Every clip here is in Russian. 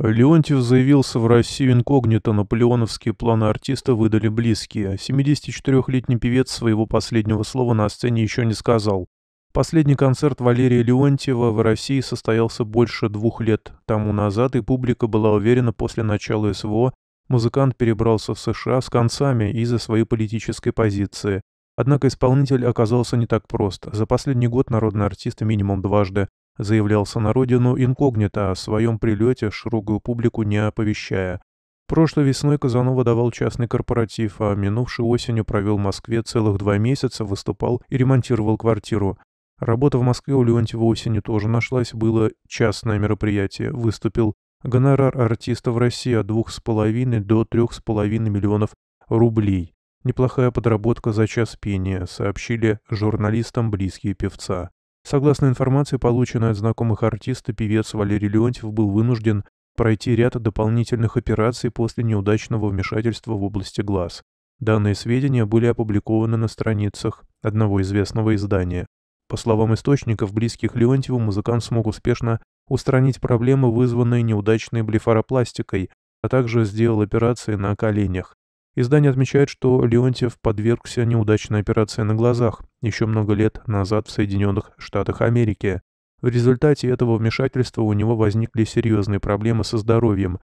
Леонтьев заявился в Россию инкогнито, наполеоновские планы артиста выдали близкие. 74-летний певец своего последнего слова на сцене еще не сказал. Последний концерт Валерия Леонтьева в России состоялся больше двух лет тому назад, и публика была уверена после начала СВО, музыкант перебрался в США с концами из-за своей политической позиции. Однако исполнитель оказался не так прост. За последний год народный артист минимум дважды заявлялся на родину инкогнито, о своем прилете широкую публику не оповещая. Прошлой весной Казанова давал частный корпоратив, а минувшей осенью провел в Москве целых два месяца, выступал и ремонтировал квартиру. Работа в Москве у Леонтьева осенью тоже нашлась, было частное мероприятие, выступил. Гонорар артиста в России от 2,5 до 3,5 миллионов рублей. Неплохая подработка за час пения, сообщили журналистам близкие певца. Согласно информации, полученной от знакомых артиста, певец Валерий Леонтьев был вынужден пройти ряд дополнительных операций после неудачного вмешательства в области глаз. Данные сведения были опубликованы на страницах одного известного издания. По словам источников, близких Леонтьеву, музыкант смог успешно устранить проблемы, вызванные неудачной блефаропластикой, а также сделал операции на коленях. Издание отмечает, что Леонтьев подвергся неудачной операции на глазах еще много лет назад в Соединенных Штатах Америки. В результате этого вмешательства у него возникли серьезные проблемы со здоровьем.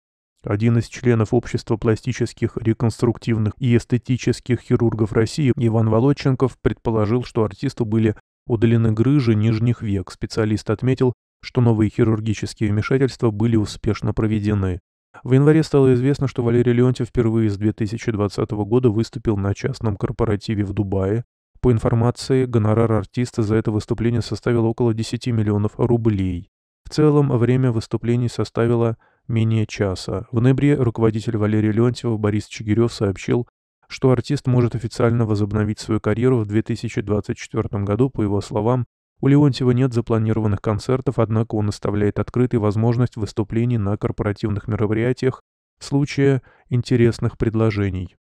Один из членов общества пластических, реконструктивных и эстетических хирургов России Иван Волоченков предположил, что артисту были удалены грыжи нижних век. Специалист отметил, что новые хирургические вмешательства были успешно проведены. В январе стало известно, что Валерий Леонтьев впервые с 2020 года выступил на частном корпоративе в Дубае. По информации, гонорар артиста за это выступление составил около 10 миллионов рублей. В целом, время выступлений составило менее часа. В ноябре руководитель Валерия Леонтьева Борис Чигирев сообщил, что артист может официально возобновить свою карьеру в 2024 году. По его словам, у Леонтьева нет запланированных концертов, однако он оставляет открытой возможность выступлений на корпоративных мероприятиях в случае интересных предложений.